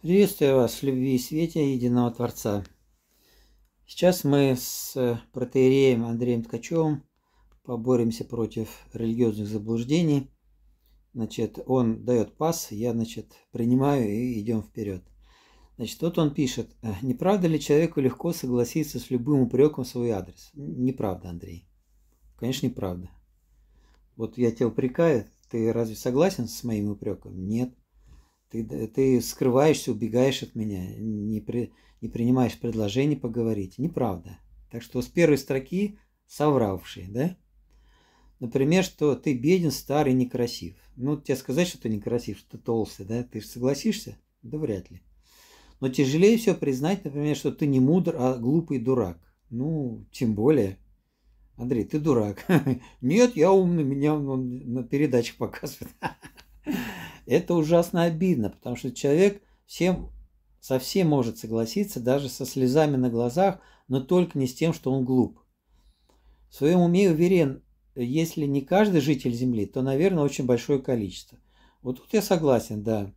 Приветствую вас в любви и свете единого Творца. Сейчас мы с протеереем Андреем Ткачевым поборемся против религиозных заблуждений. Значит, он дает пас, я, значит, принимаю и идем вперед. Значит, вот он пишет, «Э, Неправда ли человеку легко согласиться с любым упреком в свой адрес? Неправда, Андрей. Конечно, неправда. Вот я тебя упрекаю, ты разве согласен с моим упреком? Нет. Ты, ты скрываешься, убегаешь от меня, не, при, не принимаешь предложение поговорить. Неправда. Так что с первой строки совравший, да? Например, что ты беден, старый, некрасив. Ну, тебе сказать, что ты некрасив, что ты толстый, да? Ты же согласишься? Да вряд ли. Но тяжелее все признать, например, что ты не мудр, а глупый дурак. Ну, тем более. Андрей, ты дурак. Нет, я умный, меня он на передачах показывает. Это ужасно обидно, потому что человек всем, совсем может согласиться, даже со слезами на глазах, но только не с тем, что он глуп. В своем уме уверен, если не каждый житель Земли, то, наверное, очень большое количество. Вот тут я согласен, да.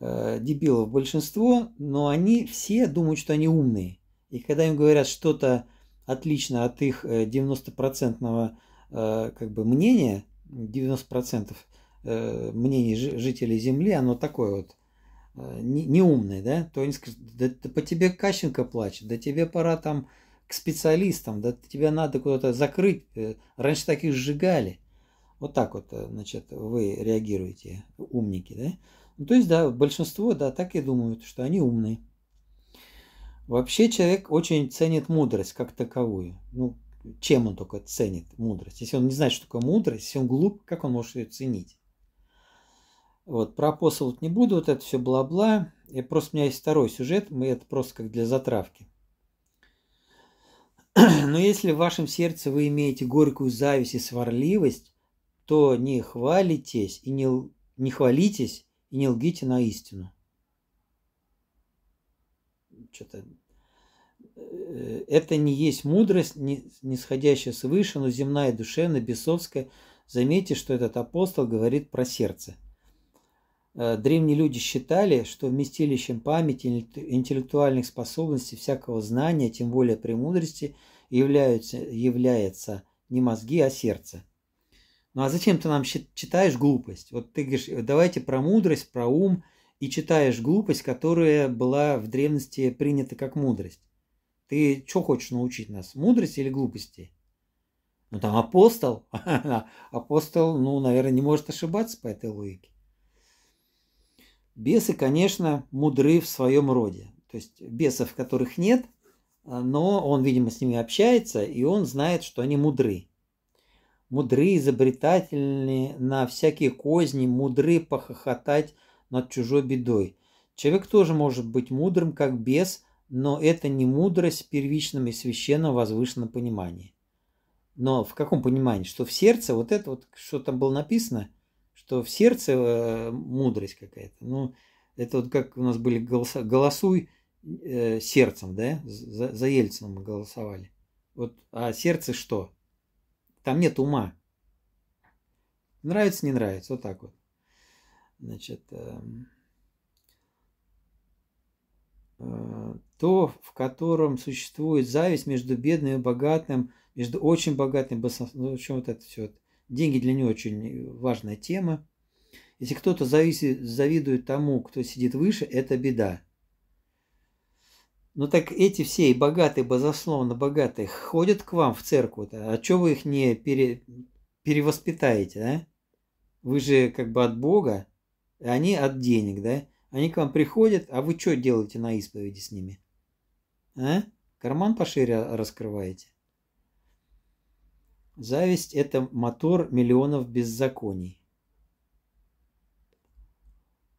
Э, дебилов большинство, но они все думают, что они умные. И когда им говорят что-то отлично от их 90-процентного э, э, как бы мнения, 90% Э, мнение жителей Земли, оно такое вот э, неумное, да, то они скажут, да, да по тебе Кащенко плачет, да тебе пора там к специалистам, да тебя надо куда-то закрыть, э, раньше таких сжигали. Вот так вот, значит, вы реагируете, умники, да? Ну, то есть, да, большинство, да, так и думают, что они умные. Вообще человек очень ценит мудрость как таковую. Ну, чем он только ценит мудрость? Если он не знает, что такое мудрость, если он глуп, как он может ее ценить? Вот, про апостолов не буду, вот это все бла-бла. Я, просто у меня есть второй сюжет, мы это просто как для затравки. Но если в вашем сердце вы имеете горькую зависть и сварливость, то не хвалитесь и не, не хвалитесь и не лгите на истину. Что-то э, это не есть мудрость, не, сходящая свыше, но земная, душевная, бесовская. Заметьте, что этот апостол говорит про сердце – Э, древние люди считали, что вместилищем памяти, интеллектуальных способностей, всякого знания, тем более премудрости, являются, является не мозги, а сердце. Ну а зачем ты нам читаешь глупость? Вот ты говоришь, э, давайте про мудрость, про ум, и читаешь глупость, которая была в древности принята как мудрость. Ты что хочешь научить нас, мудрость или глупости? Ну там апостол, апостол, ну, наверное, не может ошибаться по этой логике. Бесы, конечно, мудры в своем роде. То есть бесов, которых нет, а, но он, видимо, с ними общается, и он знает, что они мудры. Мудры, изобретательны на всякие козни, мудры похохотать над чужой бедой. Человек тоже может быть мудрым, как бес, но это не мудрость в первичном и священном возвышенном понимании. Но в каком понимании? Что в сердце вот это вот, что там было написано – что в сердце э, мудрость какая-то. Ну, это вот как у нас были голоса, голосуй э, сердцем, да? За, за Ельцином мы голосовали. Вот, а сердце что? Там нет ума. Нравится, не нравится, вот так вот. Значит, э, э, то, в котором существует зависть между бедным и богатым, между очень богатым, ну, в чем вот это все, это Деньги для нее очень важная тема. Если кто-то завидует тому, кто сидит выше, это беда. Ну так эти все и богатые, безусловно, богатые, ходят к вам в церковь-то. А что вы их не пере, перевоспитаете, да? Вы же как бы от Бога, а они от денег, да? Они к вам приходят, а вы что делаете на исповеди с ними? А? Карман пошире раскрываете? Зависть – это мотор миллионов беззаконий.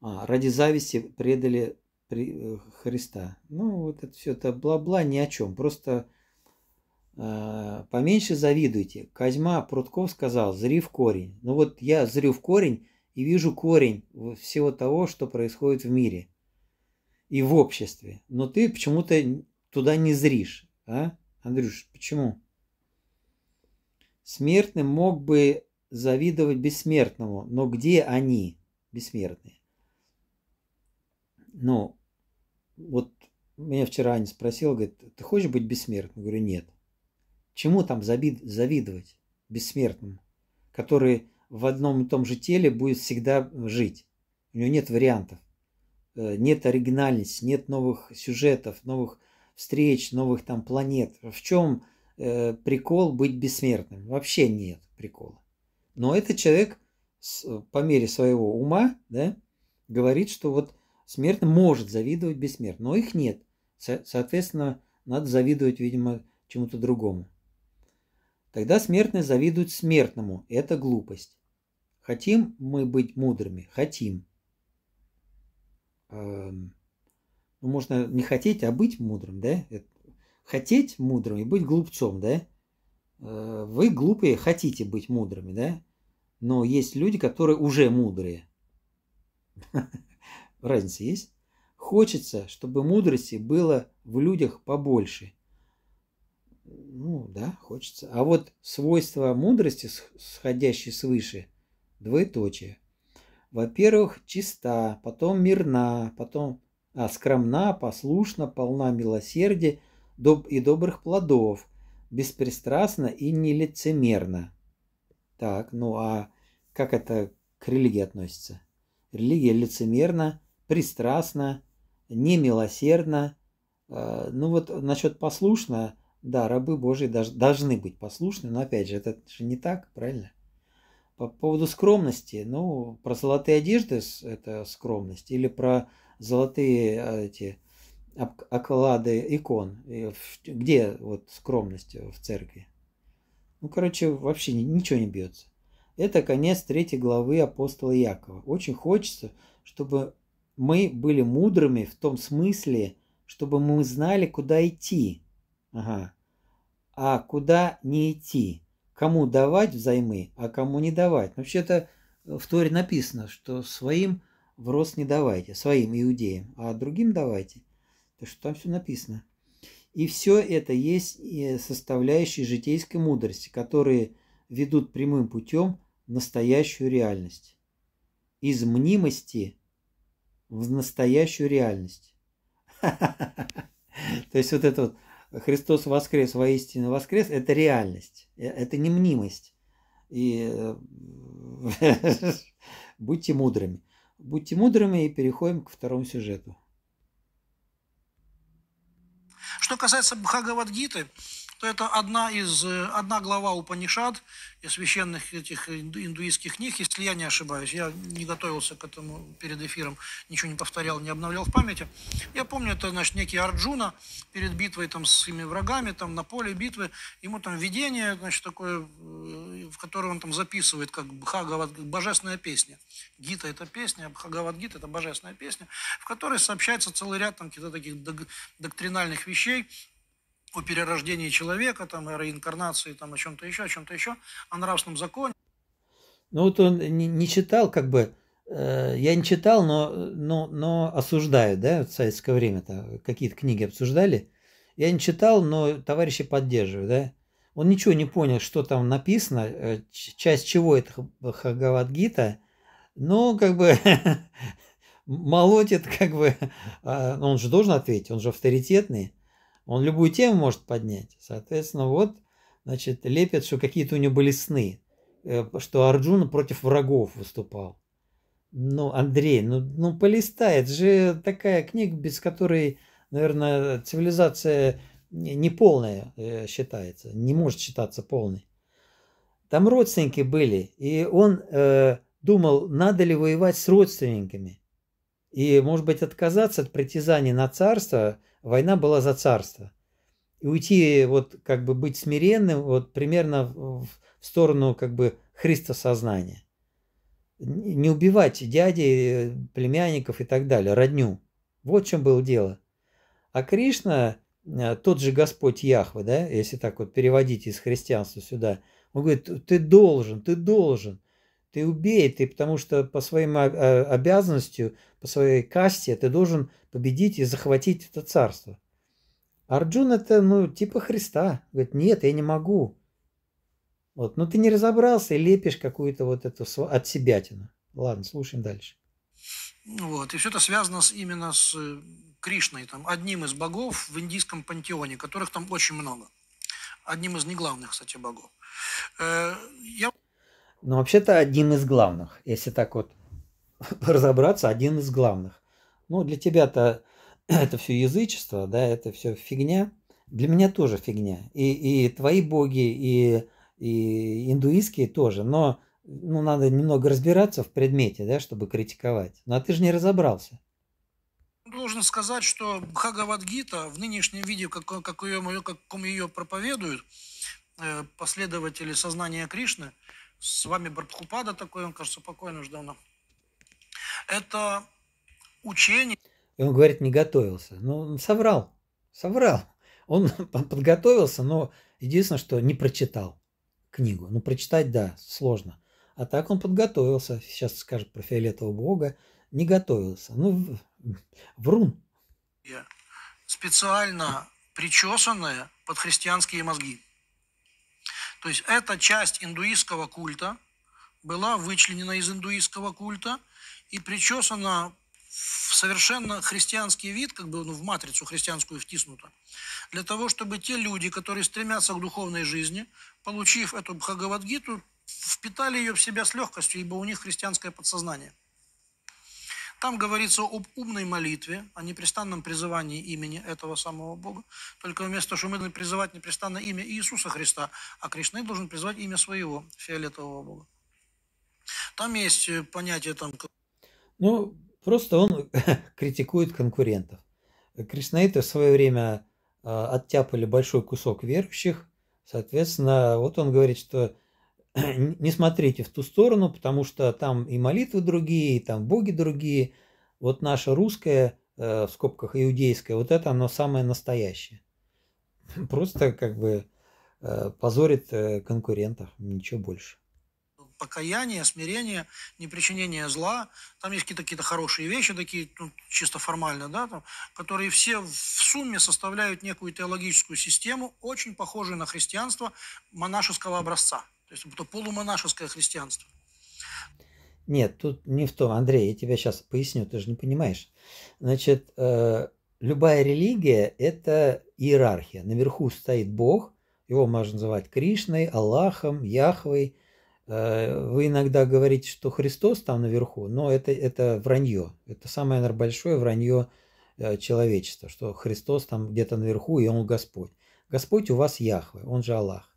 А, ради зависти предали э, Христа. Ну, вот это все это бла-бла ни о чем. Просто э, поменьше завидуйте. Козьма Прутков сказал, зри в корень. Ну вот я зрю в корень и вижу корень всего того, что происходит в мире и в обществе. Но ты почему-то туда не зришь. А, Андрюш, почему? Смертный мог бы завидовать бессмертному, но где они, бессмертные? Ну, вот меня вчера Аня спросила, говорит, ты хочешь быть бессмертным? Я говорю, нет. Чему там завид завидовать бессмертному, который в одном и том же теле будет всегда жить? У него нет вариантов, э, нет оригинальности, нет новых сюжетов, новых встреч, новых там планет. В чем э, прикол быть бессмертным. Вообще нет прикола. Но этот человек с, по мере своего ума да, говорит, что вот смертный может завидовать бессмертным, но их нет. Со- соответственно, надо завидовать, видимо, чему-то другому. Тогда смертный завидует смертному. Это глупость. Хотим мы быть мудрыми? Хотим. Эм, ну, можно не хотеть, а быть мудрым, да? Это хотеть мудрым и быть глупцом, да? Э, вы глупые хотите быть мудрыми, да? Но есть люди, которые уже мудрые. Разница есть? Хочется, чтобы мудрости было в людях побольше. Ну да, хочется. А вот свойства мудрости, сходящей свыше, двоеточие. Во-первых, чиста, потом мирна, потом а, скромна, послушна, полна милосердия, доб и добрых плодов, беспристрастно и нелицемерно. Так, ну а как это к религии относится? Религия лицемерна, пристрастна, немилосердна. Э, ну вот насчет послушно, да, рабы Божии Божьи должны быть послушны, но опять же, это же не так, правильно? По поводу скромности, ну, про золотые одежды это скромность, или про золотые э, эти оклады икон. Где вот скромность в церкви? Ну, короче, вообще ничего не бьется. Это конец третьей главы апостола Якова. Очень хочется, чтобы мы были мудрыми в том смысле, чтобы мы знали, куда идти. Ага. А куда не идти? Кому давать взаймы, а кому не давать? Вообще-то э, в Торе написано, что своим в рост не давайте, своим иудеям, а другим давайте. То что там все написано. И все это есть э, составляющие житейской мудрости, которые ведут прямым путем в настоящую реальность. Из мнимости в настоящую реальность. То есть вот это вот Христос воскрес, воистину воскрес, это реальность, э, это не мнимость. И э, будьте мудрыми. Будьте мудрыми и переходим к второму сюжету. Что касается Бхагавадгиты, то это одна из э, одна глава Упанишад, священных этих индуистских книг, если я не ошибаюсь. Я не готовился к этому перед эфиром, ничего не повторял, не обновлял в памяти. Я помню, это, значит, некий Арджуна перед битвой там с своими врагами, там на поле битвы, ему там видение, значит, такое э, в которой он там записывает, как Бхагават, божественная песня. Гита – это песня, Бхагават-гита а – это божественная песня, в которой сообщается целый ряд там каких-то таких док доктринальных вещей, о перерождении человека, там, о реинкарнации, там, о чем-то еще, о чем-то еще, о нравственном законе. Ну вот он не, не читал, как бы, э, я не читал, но, но, но осуждаю, да, в советское время то какие-то книги обсуждали. Я не читал, но товарищи поддерживают да он ничего не понял, что там написано, э, часть чего это Бхагавадгита, э, но как бы молотит, как бы, а, он же должен ответить, он же авторитетный, он любую тему может поднять. Соответственно, вот, значит, лепят, что какие-то у него были сны, э, что Арджуна против врагов выступал. Ну, Андрей, ну, ну полистай, это же такая книга, без которой, наверное, цивилизация неполная э, считается, не может считаться полной. Там родственники были, и он э, думал, надо ли воевать с родственниками. И, может быть, отказаться от притязаний на царство, война была за царство. И уйти, вот, как бы быть смиренным, вот, примерно в, в сторону, как бы, христосознания. Не убивать дядей, э, племянников и так далее, родню. Вот в чем было дело. А Кришна Э, тот же Господь Яхве, да, если так вот переводить из христианства сюда, он говорит, ты должен, ты должен, ты убей, ты потому что по своим а, а, обязанностью, по своей касте ты должен победить и захватить это царство. Арджун это, ну, типа Христа. Говорит, нет, я не могу. Вот, ну, ты не разобрался и лепишь какую-то вот эту от себятину. Ладно, слушаем дальше. Вот, и все это связано именно с э, Кришной, там, одним из богов в индийском пантеоне, которых там очень много. Одним из неглавных, кстати, богов. Э, я... Ну, вообще-то один из главных, если так вот разобраться, один из главных. Ну, для тебя-то это все язычество, да, это все фигня. Для меня тоже фигня. И, и твои боги, и, и индуистские тоже. Но ну, надо немного разбираться в предмете, да, чтобы критиковать. Ну, а ты же не разобрался. Должен сказать, что Бхагавадгита в нынешнем виде, как, как ее, каком ее проповедуют э, последователи сознания Кришны, с вами Бартхупада такой, он, кажется, покойный уже давно, это учение... И он говорит, не готовился. Ну, он соврал, соврал. Он подготовился, но единственное, что не прочитал книгу. Ну, прочитать, да, сложно. А так он подготовился. Сейчас скажет про фиолетового бога, не готовился. Ну, врун. Специально причесанная под христианские мозги. То есть эта часть индуистского культа была вычленена из индуистского культа и причесана в совершенно христианский вид, как бы ну, в матрицу христианскую втиснута, для того, чтобы те люди, которые стремятся к духовной жизни, получив эту Бхагавадгиту, впитали ее в себя с легкостью, ибо у них христианское подсознание – там говорится об умной молитве, о непрестанном призывании имени этого самого Бога. Только вместо того, что мы должны призывать непрестанно имя Иисуса Христа, а Кришна должен призывать имя своего, фиолетового Бога. Там есть э, понятие там... Ну, просто он критикует конкурентов. Кришнаиты в свое время э, оттяпали большой кусок верующих, соответственно, вот он говорит, что не смотрите в ту сторону, потому что там и молитвы другие, и там боги другие. Вот наша русская, э, в скобках иудейская, вот это оно самое настоящее. Просто как бы э, позорит э, конкурентов, ничего больше покаяние, смирение, непричинение зла. Там есть какие-то, какие-то хорошие вещи, такие ну, чисто формально, да, там, которые все в сумме составляют некую теологическую систему, очень похожую на христианство монашеского образца. То есть это полумонашеское христианство. Нет, тут не в том, Андрей, я тебя сейчас поясню, ты же не понимаешь. Значит, э, любая религия – это иерархия. Наверху стоит Бог, его можно называть Кришной, Аллахом, Яхвой. Э, вы иногда говорите, что Христос там наверху, но это, это вранье. Это самое, наверное, большое вранье э, человечества, что Христос там где-то наверху, и Он Господь. Господь у вас Яхвы, Он же Аллах.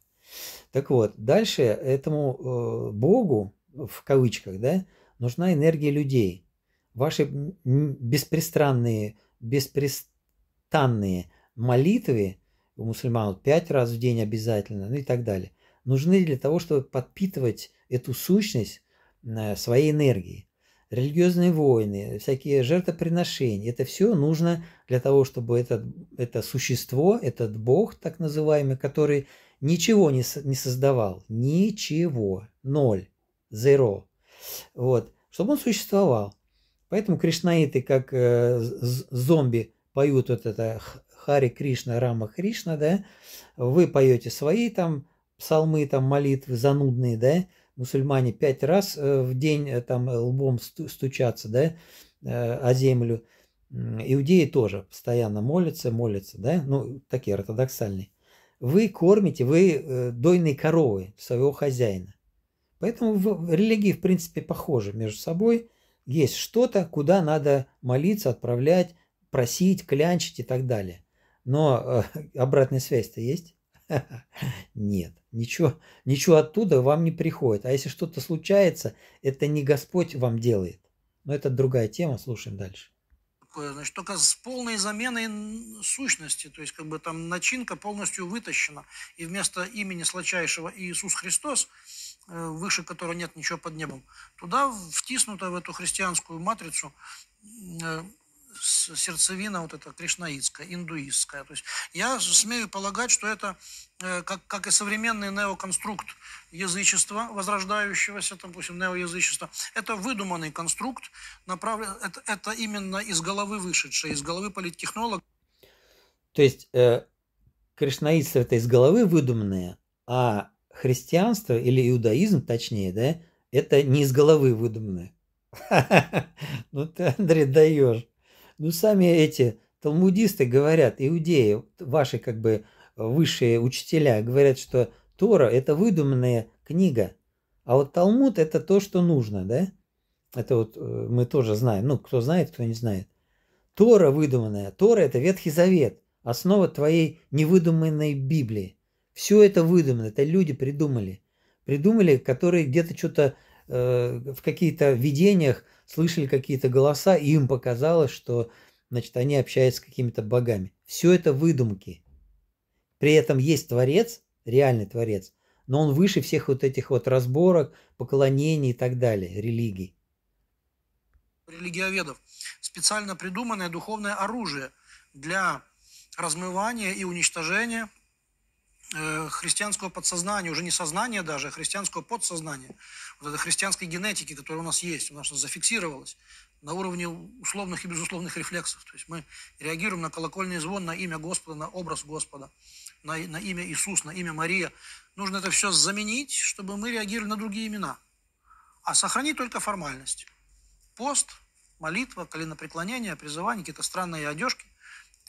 Так вот, дальше этому э, Богу, в кавычках, да, нужна энергия людей. Ваши беспристрастные, беспрестанные молитвы у мусульман пять раз в день обязательно, ну и так далее, нужны для того, чтобы подпитывать эту сущность э, своей энергией. Религиозные войны, всякие жертвоприношения, это все нужно для того, чтобы этот это существо, этот бог так называемый, который ничего не, не создавал, ничего, ноль, zero, вот, чтобы он существовал. Поэтому кришнаиты, как э, зомби, поют вот это Хари Кришна, Рама Кришна, да, вы поете свои там псалмы, там молитвы занудные, да, мусульмане пять раз э, в день э, там лбом стучатся, да, э, о землю. Иудеи тоже постоянно молятся, молятся, да, ну, такие ортодоксальные. Вы кормите, вы э, дойные коровы своего хозяина. Поэтому в религии, в принципе, похожи между собой. Есть что-то, куда надо молиться, отправлять, просить, клянчить и так далее. Но э, обратная связь-то есть? Нет, ничего, ничего оттуда вам не приходит. А если что-то случается, это не Господь вам делает. Но это другая тема, слушаем дальше такое, значит, только с полной заменой сущности, то есть как бы там начинка полностью вытащена, и вместо имени сладчайшего Иисус Христос, э, выше которого нет ничего под небом, туда втиснута в эту христианскую матрицу э, сердцевина вот эта кришнаитская, индуистская. То есть я смею полагать, что это, э, как, как и современный неоконструкт язычества, возрождающегося, там, допустим, неоязычества, это выдуманный конструкт, направлен, это, это именно из головы вышедшее, из головы политтехнолога. То есть э, кришнаитство – это из головы выдуманное, а христианство или иудаизм, точнее, да, это не из головы выдуманное. Ну ты, Андрей, даешь. Ну, сами эти талмудисты говорят, иудеи, ваши как бы э, высшие учителя, говорят, что Тора – это выдуманная книга, а вот Талмуд – это то, что нужно, да? Это вот э, мы тоже знаем, ну, кто знает, кто не знает. Тора выдуманная, Тора – это Ветхий Завет, основа твоей невыдуманной Библии. Все это выдумано, это люди придумали. Придумали, которые где-то что-то Э, в каких-то видениях слышали какие-то голоса, и им показалось, что значит, они общаются с какими-то богами. Все это выдумки. При этом есть Творец, реальный Творец, но он выше всех вот этих вот разборок, поклонений и так далее, религий. Религиоведов. Специально придуманное духовное оружие для размывания и уничтожения Э, христианского подсознания, уже не сознания даже, а христианского подсознания, вот этой христианской генетики, которая у нас есть, у нас зафиксировалась на уровне условных и безусловных рефлексов. То есть мы реагируем на колокольный звон, на имя Господа, на образ Господа, на, на имя Иисус, на имя Мария. Нужно это все заменить, чтобы мы реагировали на другие имена. А сохранить только формальность. Пост, молитва, коленопреклонение, призывание, какие-то странные одежки.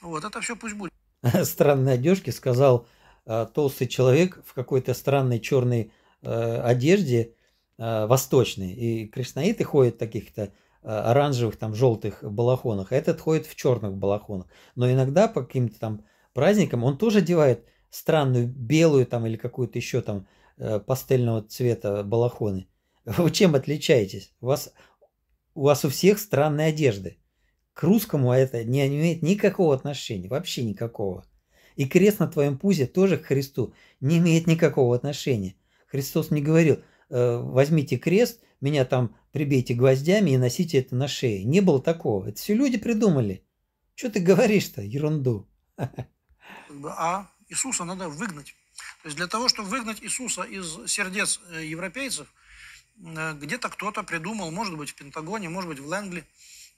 Вот это все пусть будет. Странные одежки, сказал Э, толстый человек в какой-то странной черной э, одежде э, восточной. И кришнаиты ходят в таких-то оранжевых, там, желтых балахонах. а Этот ходит в черных балахонах. Но иногда по каким-то там праздникам он тоже одевает странную белую там или какую-то еще там пастельного цвета балахоны. Вы чем отличаетесь? У вас, у вас у всех странные одежды. К русскому это не имеет никакого отношения, вообще никакого. И крест на твоем пузе тоже к Христу не имеет никакого отношения. Христос не говорил, «Э, возьмите крест, меня там прибейте гвоздями и носите это на шее. Не было такого. Это все люди придумали. Что ты говоришь-то? Ерунду. А Иисуса надо выгнать. То есть для того, чтобы выгнать Иисуса из сердец э, европейцев, э, где-то кто-то придумал, может быть, в Пентагоне, может быть, в Лэнгли,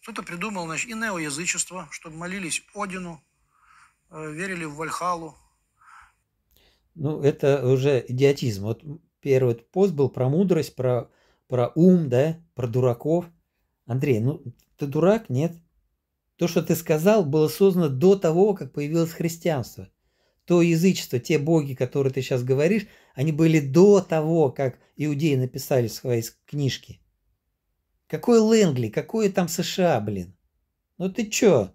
кто-то придумал, значит, и неоязычество, чтобы молились Одину, Э, верили в Вальхалу. Ну, это уже идиотизм. Вот первый пост был про мудрость, про, про ум, да, про дураков. Андрей, ну ты дурак, нет? То, что ты сказал, было создано до того, как появилось христианство. То язычество, те боги, которые ты сейчас говоришь, они были до того, как иудеи написали свои книжки. Какой Лэнгли, какое там США, блин? Ну ты чё?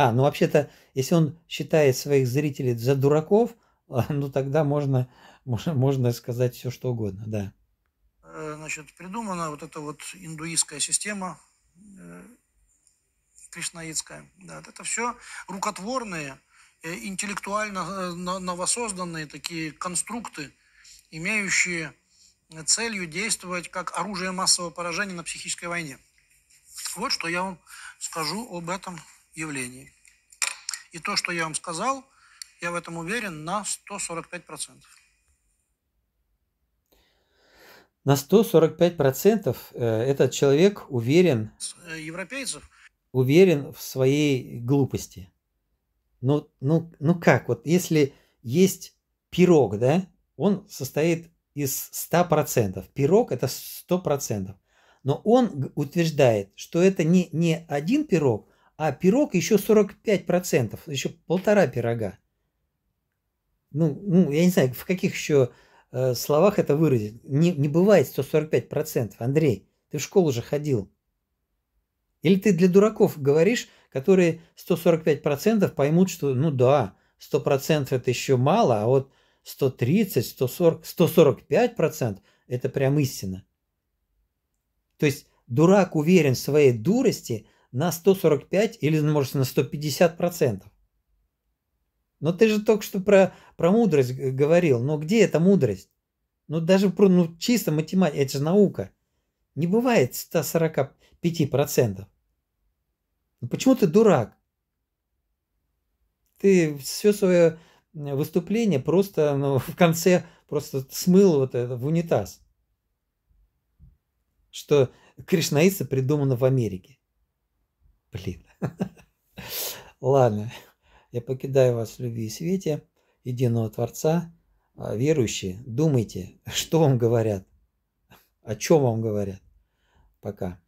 А, ну вообще-то, если он считает своих зрителей за дураков, а, ну тогда можно, можно, можно сказать все что угодно, да. Э, значит, придумана вот эта вот индуистская система, э, кришнаитская. Да, это все рукотворные, э, интеллектуально новосозданные такие конструкты, имеющие целью действовать как оружие массового поражения на психической войне. Вот что я вам скажу об этом явлений. И то, что я вам сказал, я в этом уверен на 145%. На 145% э, этот человек уверен... Э, европейцев? Уверен в своей глупости. Ну, ну, ну как, вот если есть пирог, да, он состоит из 100%. Пирог – это 100%. Но он утверждает, что это не, не один пирог, а пирог еще 45%, еще полтора пирога. Ну, ну, я не знаю, в каких еще э, словах это выразить. Не, не бывает 145%. Андрей, ты в школу же ходил. Или ты для дураков говоришь, которые 145% поймут, что ну да, 100% это еще мало, а вот 130, 140, 145% это прям истина. То есть дурак уверен в своей дурости – на 145 или, ну, может, на 150 процентов. Но ты же только что про, про мудрость говорил. Но где эта мудрость? Ну, даже про, ну, чисто математика, это же наука. Не бывает 145 процентов. Ну, почему ты дурак? Ты все свое выступление просто ну, в конце просто смыл вот это в унитаз. Что кришнаиста придумано в Америке. Блин. Ладно, я покидаю вас в любви и свете единого Творца. А, верующие, думайте, что вам говорят, о чем вам говорят. Пока.